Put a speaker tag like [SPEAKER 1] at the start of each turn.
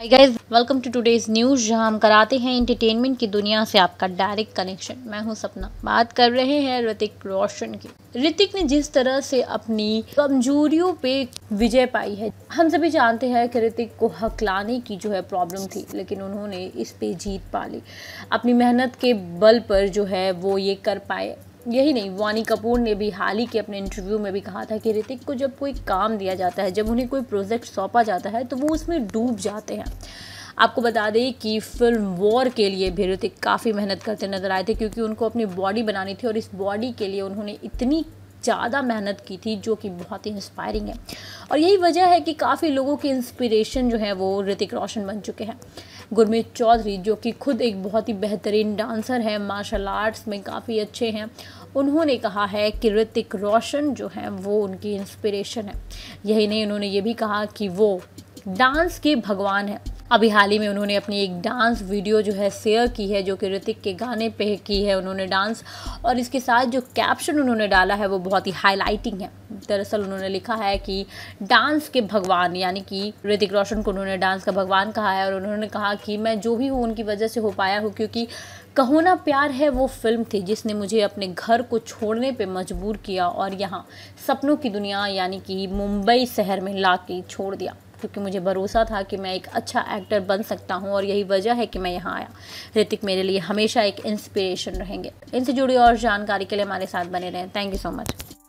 [SPEAKER 1] hi guys welcome to today's news जहां हम कराते हैं एंटरटेनमेंट की दुनिया से आपका डायरेक्ट कनेक्शन मैं हूं सपना बात कर रहे हैं ऋतिक रोशन की ऋतिक ने जिस तरह से अपनी कमजोरियों पे विजय पाई है हम सभी जानते हैं कि ऋतिक को हक लाने की जो है प्रॉब्लम थी लेकिन उन्होंने इस पे जीत पा ली अपनी मेहनत के बल पर जो है वो ये कर पाए यही नहीं वानी कपूर ने भी हाल ही के अपने इंटरव्यू में भी कहा था कि ऋतिक को जब कोई काम दिया जाता है जब उन्हें कोई प्रोजेक्ट सौंपा जाता है तो वो उसमें डूब जाते हैं आपको बता दें कि फिल्म वॉर के लिए भी ऋतिक काफ़ी मेहनत करते नज़र आए थे क्योंकि उनको अपनी बॉडी बनानी थी और इस बॉडी के लिए उन्होंने इतनी ज़्यादा मेहनत की थी जो कि बहुत ही इंस्पायरिंग है और यही वजह है कि काफ़ी लोगों की इंस्पिरेशन जो है वो ऋतिक रोशन बन चुके हैं गुरमीत चौधरी जो कि खुद एक बहुत ही बेहतरीन डांसर हैं मार्शल आर्ट्स में काफ़ी अच्छे हैं उन्होंने कहा है कि ऋतिक रोशन जो हैं वो उनकी इंस्पिरेशन है यही नहीं उन्होंने ये भी कहा कि वो डांस के भगवान हैं अभी हाल ही में उन्होंने अपनी एक डांस वीडियो जो है शेयर की है जो कि ऋतिक के गाने पे की है उन्होंने डांस और इसके साथ जो कैप्शन उन्होंने डाला है वो बहुत ही हाईलाइटिंग है दरअसल उन्होंने लिखा है कि डांस के भगवान यानी कि ऋतिक रोशन को उन्होंने डांस का भगवान कहा है और उन्होंने कहा कि मैं जो भी हूँ उनकी वजह से हो पाया हूँ क्योंकि कहो ना प्यार है वो फिल्म थी जिसने मुझे अपने घर को छोड़ने पे मजबूर किया और यहाँ सपनों की दुनिया यानी कि मुंबई शहर में ला के छोड़ दिया क्योंकि मुझे भरोसा था कि मैं एक अच्छा एक्टर बन सकता हूँ और यही वजह है कि मैं यहाँ आया ऋतिक मेरे लिए हमेशा एक इंस्पिरेशन रहेंगे इनसे जुड़ी और जानकारी के लिए हमारे साथ बने रहें थैंक यू सो मच